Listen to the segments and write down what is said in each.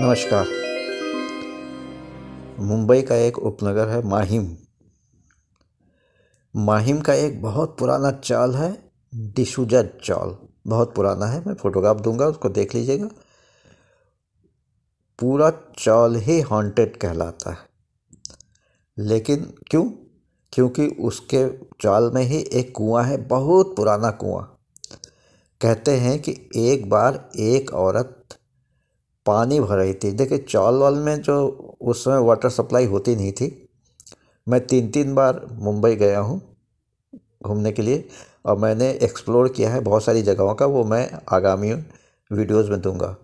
नमस्कार मुंबई का एक उपनगर है माहिम माहिम का एक बहुत पुराना चाल है डिसूजा चाल बहुत पुराना है मैं फ़ोटोग्राफ दूंगा उसको देख लीजिएगा पूरा चाल ही हॉन्टेड कहलाता है लेकिन क्यों क्योंकि उसके चाल में ही एक कुआं है बहुत पुराना कुआं कहते हैं कि एक बार एक औरत पानी भर रही थी देखिए चौल वाल में जो उस समय वाटर सप्लाई होती नहीं थी मैं तीन तीन बार मुंबई गया हूँ घूमने के लिए और मैंने एक्सप्लोर किया है बहुत सारी जगहों का वो मैं आगामी वीडियोस में दूंगा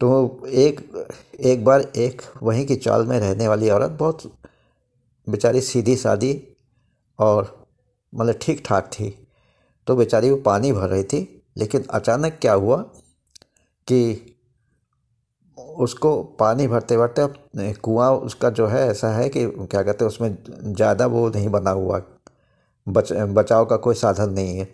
तो एक एक बार एक वहीं की चाल में रहने वाली औरत बहुत बेचारी सीधी सादी और मतलब ठीक ठाक थी तो बेचारी वो पानी भर रही थी लेकिन अचानक क्या हुआ कि उसको पानी भरते भरते कुआं उसका जो है ऐसा है कि क्या कहते हैं उसमें ज़्यादा वो नहीं बना हुआ बच बचाव का कोई साधन नहीं है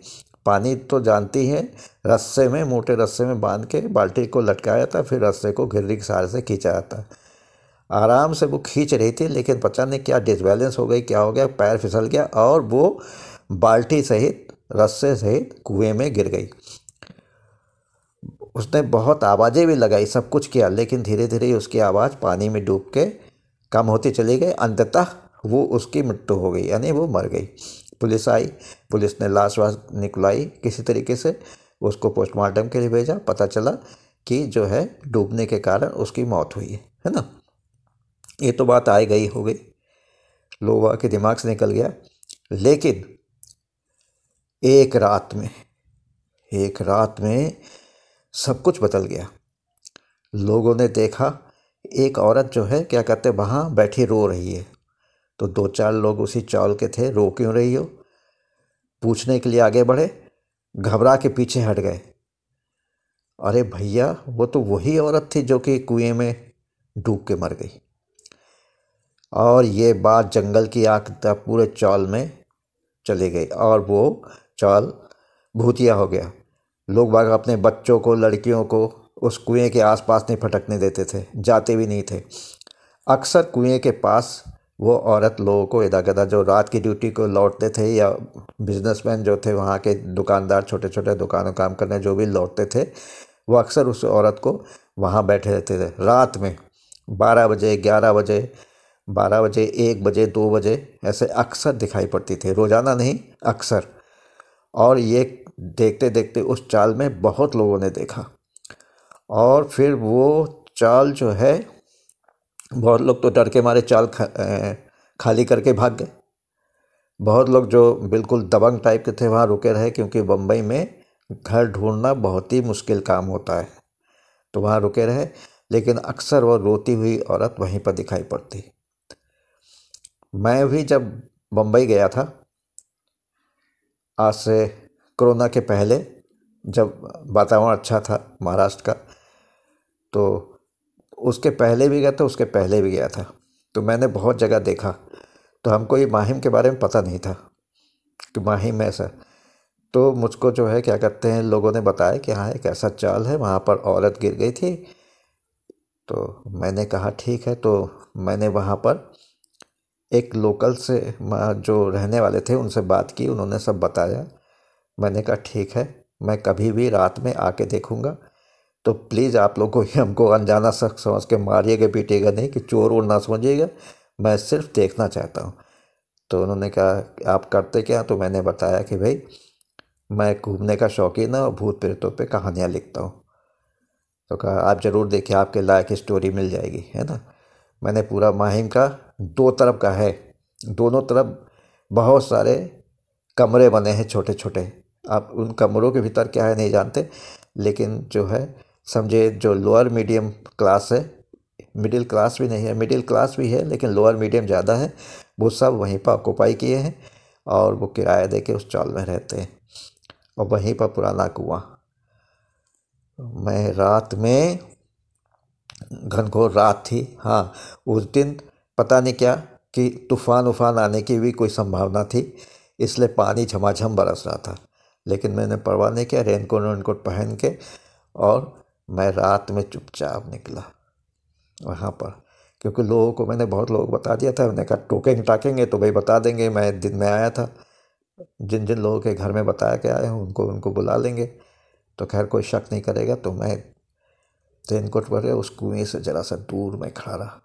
पानी तो जानती है रस्से में मोटे रस्से में बांध के बाल्टी को लटकाया था फिर रस्से को घिर्री के सहारे से खींचा जाता आराम से वो खींच रही थी लेकिन पता नहीं क्या डिसबैलेंस हो गई क्या हो गया पैर फिसल गया और वो बाल्टी सहित रस्से सहित कुएं में गिर गई उसने बहुत आवाज़ें भी लगाई सब कुछ किया लेकिन धीरे धीरे उसकी आवाज़ पानी में डूब के कम होती चली गई अंततः वो उसकी मृत्यु हो गई यानी वो मर गई पुलिस आई पुलिस ने लाश वाश निकलाई किसी तरीके से उसको पोस्टमार्टम के लिए भेजा पता चला कि जो है डूबने के कारण उसकी मौत हुई है है ना ये तो बात आई गई हो गई लोवा के दिमाग से निकल गया लेकिन एक रात में एक रात में सब कुछ बदल गया लोगों ने देखा एक औरत जो है क्या कहते वहाँ बैठी रो रही है तो दो चार लोग उसी चावल के थे रो क्यों रही हो पूछने के लिए आगे बढ़े घबरा के पीछे हट गए अरे भैया वो तो वही औरत थी जो कि कुएं में डूब के मर गई और ये बात जंगल की आग तक पूरे चौल में चली गई और वो चौल भूतिया हो गया लोग बाग अपने बच्चों को लड़कियों को उस कुएं के आसपास नहीं फटकने देते थे जाते भी नहीं थे अक्सर कुएं के पास वो औरत लोगों को इदा गदा जो रात की ड्यूटी को लौटते थे या बिजनेसमैन जो थे वहाँ के दुकानदार छोटे छोटे दुकानों काम करने जो भी लौटते थे वो अक्सर उस औरत को वहाँ बैठे रहते थे रात में बारह बजे ग्यारह बजे बारह बजे एक बजे दो बजे ऐसे अक्सर दिखाई पड़ती थी रोज़ाना नहीं अक्सर और ये देखते देखते उस चाल में बहुत लोगों ने देखा और फिर वो चाल जो है बहुत लोग तो डर के मारे चाल खा, खाली करके भाग गए बहुत लोग जो बिल्कुल दबंग टाइप के थे वहाँ रुके रहे क्योंकि बम्बई में घर ढूंढना बहुत ही मुश्किल काम होता है तो वहाँ रुके रहे लेकिन अक्सर वो रोती हुई औरत वहीं पर दिखाई पड़ती मैं भी जब बम्बई गया था आज से कोरोना के पहले जब वातावरण अच्छा था महाराष्ट्र का तो उसके पहले भी गया था उसके पहले भी गया था तो मैंने बहुत जगह देखा तो हमको ये माहिम के बारे में पता नहीं था कि माहिम ऐसा तो मुझको जो है क्या करते हैं लोगों ने बताया कि हाँ एक ऐसा चाल है वहाँ पर औरत गिर गई थी तो मैंने कहा ठीक है तो मैंने वहाँ पर एक लोकल से जो रहने वाले थे उनसे बात की उन्होंने सब बताया मैंने कहा ठीक है मैं कभी भी रात में आके देखूंगा तो प्लीज़ आप लोग को ही हमको अनजाना शख्स समझ के मारिएगा पीटेगा नहीं कि चोर वोर ना समझिएगा मैं सिर्फ देखना चाहता हूँ तो उन्होंने कहा आप करते क्या तो मैंने बताया कि भाई मैं घूमने का शौकीन है और भूत प्रेतों पे कहानियाँ लिखता हूँ तो कहा आप ज़रूर देखिए आपके लायक स्टोरी मिल जाएगी है ना मैंने पूरा माहिम का दो तरफ का है दोनों तरफ बहुत सारे कमरे बने हैं छोटे छोटे आप उन कमरों के भीतर क्या है नहीं जानते लेकिन जो है समझे जो लोअर मीडियम क्लास है मिडिल क्लास भी नहीं है मिडिल क्लास भी है लेकिन लोअर मीडियम ज़्यादा है वो सब वहीं पर ऑक्यूपाई किए हैं और वो किराया दे के उस चौल में रहते हैं और वहीं पर पुराना कुआं मैं रात में घनघोर रात थी हाँ उस दिन पता नहीं क्या कि तूफ़ान उफ़ान आने की भी कोई संभावना थी इसलिए पानी झमाझम बरस रहा था लेकिन मैंने परवाह नहीं किया रेनकोट वेनकोट पहन के और मैं रात में चुपचाप निकला वहाँ पर क्योंकि लोगों को मैंने बहुत लोग बता दिया था मैंने कहा टोकेंगे टाकेंगे तो भाई बता देंगे मैं दिन में आया था जिन जिन लोगों के घर में बताया के आए हूँ उनको उनको बुला लेंगे तो खैर कोई शक नहीं करेगा तो मैं रेनकोट पर उस कुएँ से ज़रा सा दूर में खड़ा रहा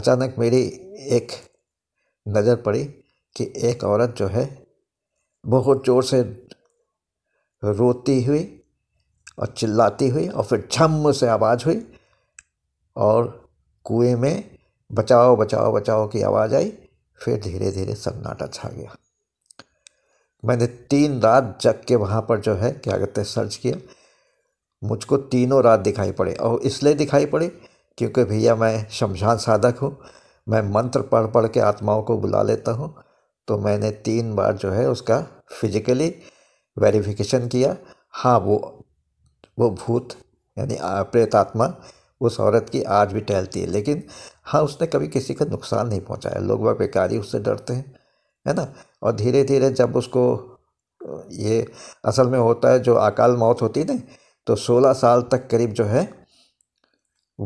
अचानक मेरी एक नज़र पड़ी कि एक औरत जो है बहुत ज़ोर से रोती हुई और चिल्लाती हुई और फिर झम से आवाज़ हुई और कुएं में बचाओ बचाओ बचाओ की आवाज़ आई फिर धीरे धीरे सन्नाटा छा गया मैंने तीन रात जग के वहाँ पर जो है क्या कहते हैं सर्च किया मुझको तीनों रात दिखाई पड़े और इसलिए दिखाई पड़े क्योंकि भैया मैं शमशान साधक हूँ मैं मंत्र पढ़ पढ़ के आत्माओं को बुला लेता हूँ तो मैंने तीन बार जो है उसका फिजिकली वेरिफिकेशन किया हाँ वो वो भूत यानी प्रेत आत्मा उस औरत की आज भी टहलती है लेकिन हाँ उसने कभी किसी को नुकसान नहीं पहुंचाया लोग वह बेकारी उससे डरते हैं है ना और धीरे धीरे जब उसको ये असल में होता है जो अकाल मौत होती है ना तो 16 साल तक करीब जो है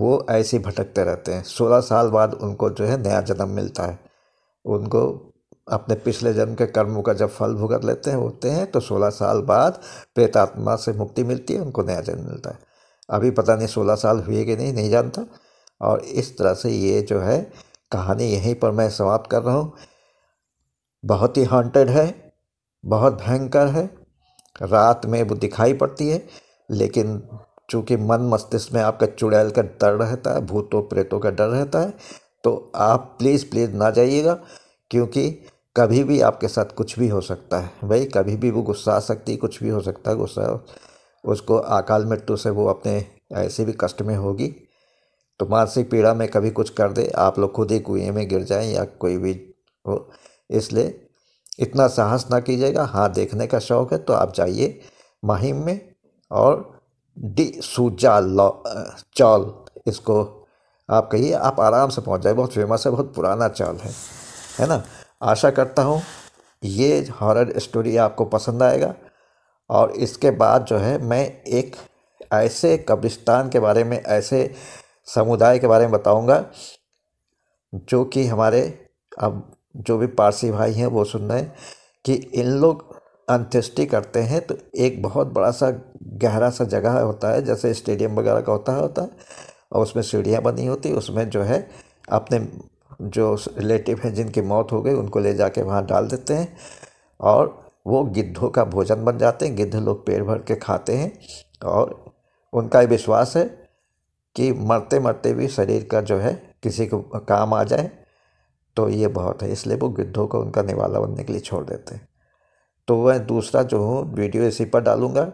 वो ऐसे भटकते रहते हैं 16 साल बाद उनको जो है नया जन्म मिलता है उनको अपने पिछले जन्म के कर्मों का जब फल भुगत लेते हैं होते हैं तो सोलह साल बाद प्रेतात्मा से मुक्ति मिलती है उनको नया जन्म मिलता है अभी पता नहीं सोलह साल हुए कि नहीं नहीं जानता और इस तरह से ये जो है कहानी यहीं पर मैं समाप्त कर रहा हूँ बहुत ही हॉन्टेड है बहुत भयंकर है रात में वो दिखाई पड़ती है लेकिन चूँकि मन मस्तिष्क में आपका चुड़ैल का डर रहता है भूतों प्रेतों का डर रहता है तो आप प्लीज़ प्लीज़ ना जाइएगा क्योंकि कभी भी आपके साथ कुछ भी हो सकता है भाई कभी भी वो गुस्सा आ सकती कुछ भी हो सकता है गुस्सा उसको अकाल मृत्यु से वो अपने ऐसे भी कष्ट में होगी तो मानसिक पीड़ा में कभी कुछ कर दे आप लोग खुद ही कुएँ में गिर जाएं या कोई भी हो इसलिए इतना साहस ना कीजिएगा हाँ देखने का शौक़ है तो आप जाइए माहिम में और डी सूजा लॉ चौल इसको आप कहिए आप आराम से पहुंच जाए बहुत फेमस है बहुत पुराना चौल है है ना आशा करता हूँ ये हॉरर स्टोरी आपको पसंद आएगा और इसके बाद जो है मैं एक ऐसे कब्रिस्तान के बारे में ऐसे समुदाय के बारे में बताऊंगा जो कि हमारे अब जो भी पारसी भाई हैं वो सुन रहे हैं कि इन लोग अंत्येष्टि करते हैं तो एक बहुत बड़ा सा गहरा सा जगह होता है जैसे स्टेडियम वगैरह का होता है होता है और उसमें सीढ़ियाँ बनी होती उसमें जो है अपने जो रिलेटिव हैं जिनकी मौत हो गई उनको ले जाके वहाँ डाल देते हैं और वो गिद्धों का भोजन बन जाते हैं गिद्ध लोग पेड़ भर के खाते हैं और उनका ये विश्वास है कि मरते मरते भी शरीर का जो है किसी को काम आ जाए तो ये बहुत है इसलिए वो गिद्धों को उनका निवाला बनने के लिए छोड़ देते हैं तो वह दूसरा जो हूँ वीडियो इसी पर डालूँगा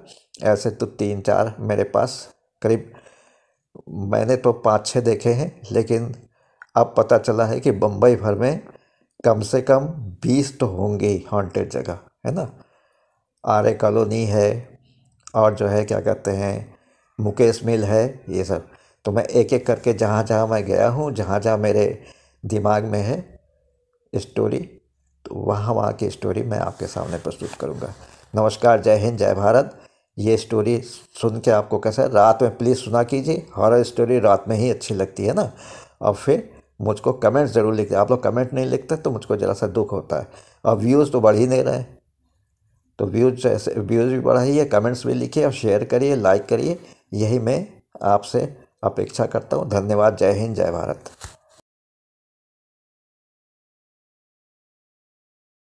ऐसे तो तीन चार मेरे पास करीब मैंने तो पाँच छः देखे हैं लेकिन अब पता चला है कि बम्बई भर में कम से कम बीस तो होंगे ही हॉन्टेड जगह है ना आर्य कॉलोनी है और जो है क्या कहते हैं मुकेश मिल है ये सब तो मैं एक एक करके जहाँ जहाँ मैं गया हूँ जहाँ जहाँ मेरे दिमाग में है स्टोरी तो वहाँ वहाँ की स्टोरी मैं आपके सामने प्रस्तुत करूँगा नमस्कार जय हिंद जय भारत ये स्टोरी सुन के आपको कैसा है रात में प्लीज़ सुना कीजिए हॉरर स्टोरी रात में ही अच्छी लगती है ना और फिर मुझको कमेंट ज़रूर लिखते आप लोग कमेंट नहीं लिखते तो मुझको ज़रा सा दुख होता है और व्यूज़ तो बढ़ ही नहीं रहे तो व्यूज व्यूज़ भी बढ़ाइए कमेंट्स भी लिखिए और शेयर करिए लाइक करिए यही मैं आपसे अपेक्षा करता हूँ धन्यवाद जय हिंद जय भारत